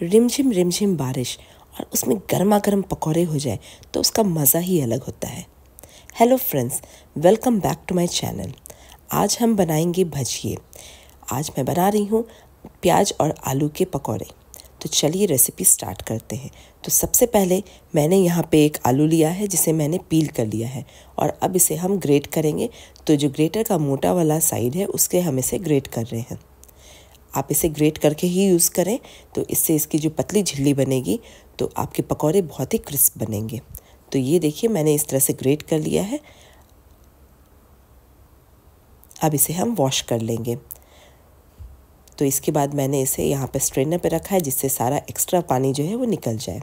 रिमझिम रिमझिम बारिश और उसमें गर्मा गर्म पकौड़े हो जाए तो उसका मज़ा ही अलग होता है hello friends welcome back to my channel आज हम बनाएंगे भजिए आज मैं बना रही हूँ प्याज और आलू के पकौड़े तो चलिए रेसिपी स्टार्ट करते हैं तो सबसे पहले मैंने यहाँ पे एक आलू लिया है जिसे मैंने पील कर लिया है और अब इसे हम ग्रेट करेंगे तो जो ग्रेटर का मोटा वाला साइड है उसके हम इसे ग्रेट कर रहे हैं आप इसे ग्रेट करके ही यूज़ करें तो इससे इसकी जो पतली झिल्ली बनेगी तो आपके पकौड़े बहुत ही क्रिस्प बनेंगे तो ये देखिए मैंने इस तरह से ग्रेट कर लिया है अब इसे हम वॉश कर लेंगे तो इसके बाद मैंने इसे यहाँ पर स्ट्रेनर पे रखा है जिससे सारा एक्स्ट्रा पानी जो है वो निकल जाए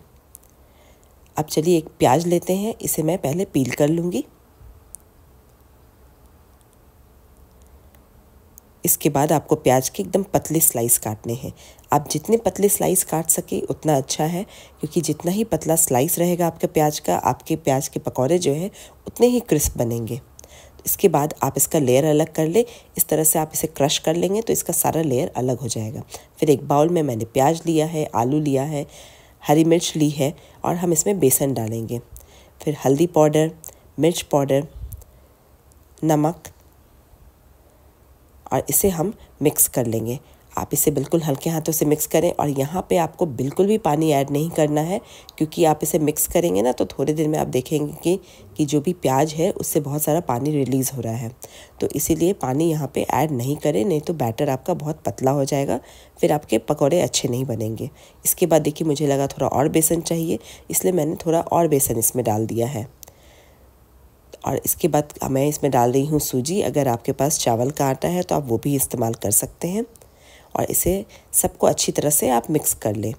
अब चलिए एक प्याज लेते हैं इसे मैं पहले पील कर लूँगी इसके बाद आपको प्याज के एकदम पतले स्लाइस काटने हैं आप जितने पतले स्लाइस काट सके उतना अच्छा है क्योंकि जितना ही पतला स्लाइस रहेगा आपके प्याज का आपके प्याज के पकौड़े जो हैं उतने ही क्रिस्प बनेंगे इसके बाद आप इसका लेयर अलग कर ले इस तरह से आप इसे क्रश कर लेंगे तो इसका सारा लेयर अलग हो जाएगा फिर एक बाउल में मैंने प्याज लिया है आलू लिया है हरी मिर्च ली है और हम इसमें बेसन डालेंगे फिर हल्दी पाउडर मिर्च पाउडर नमक और इसे हम मिक्स कर लेंगे आप इसे बिल्कुल हल्के हाथों से मिक्स करें और यहाँ पे आपको बिल्कुल भी पानी ऐड नहीं करना है क्योंकि आप इसे मिक्स करेंगे ना तो थोड़ी देर में आप देखेंगे कि कि जो भी प्याज है उससे बहुत सारा पानी रिलीज़ हो रहा है तो इसीलिए पानी यहाँ पे ऐड नहीं करें नहीं तो बैटर आपका बहुत पतला हो जाएगा फिर आपके पकौड़े अच्छे नहीं बनेंगे इसके बाद देखिए मुझे लगा थोड़ा और बेसन चाहिए इसलिए मैंने थोड़ा और बेसन इसमें डाल दिया है और इसके बाद मैं इसमें डाल रही हूँ सूजी अगर आपके पास चावल का आटा है तो आप वो भी इस्तेमाल कर सकते हैं और इसे सबको अच्छी तरह से आप मिक्स कर लें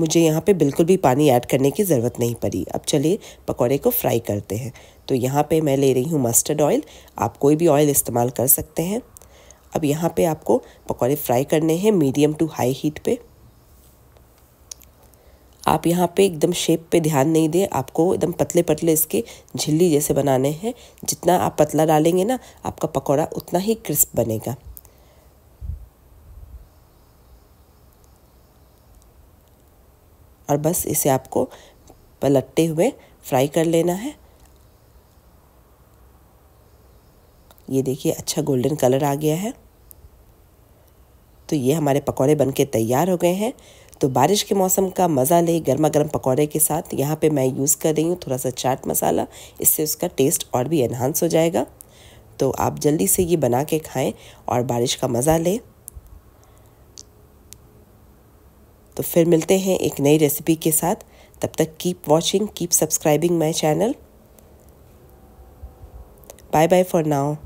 मुझे यहाँ पे बिल्कुल भी पानी ऐड करने की ज़रूरत नहीं पड़ी अब चलिए पकौड़े को फ्राई करते हैं तो यहाँ पे मैं ले रही हूँ मस्टर्ड ऑयल आप कोई भी ऑयल इस्तेमाल कर सकते हैं अब यहाँ पे आपको पकौड़े फ्राई करने हैं मीडियम टू हाई हीट पे आप यहाँ पे एकदम शेप पे ध्यान नहीं दें आपको एकदम पतले पतले इसके झिल्ली जैसे बनाने हैं जितना आप पतला डालेंगे ना आपका पकौड़ा उतना ही क्रिस्प बनेगा और बस इसे आपको पलटते हुए फ्राई कर लेना है ये देखिए अच्छा गोल्डन कलर आ गया है तो ये हमारे पकौड़े बनके तैयार हो गए हैं तो बारिश के मौसम का मज़ा ले गर्मा गर्म पकौड़े के साथ यहाँ पे मैं यूज़ कर रही हूँ थोड़ा सा चाट मसाला इससे उसका टेस्ट और भी एनहांस हो जाएगा तो आप जल्दी से ये बना के खाएँ और बारिश का मज़ा लें तो फिर मिलते हैं एक नई रेसिपी के साथ तब तक keep watching keep subscribing my channel bye bye for now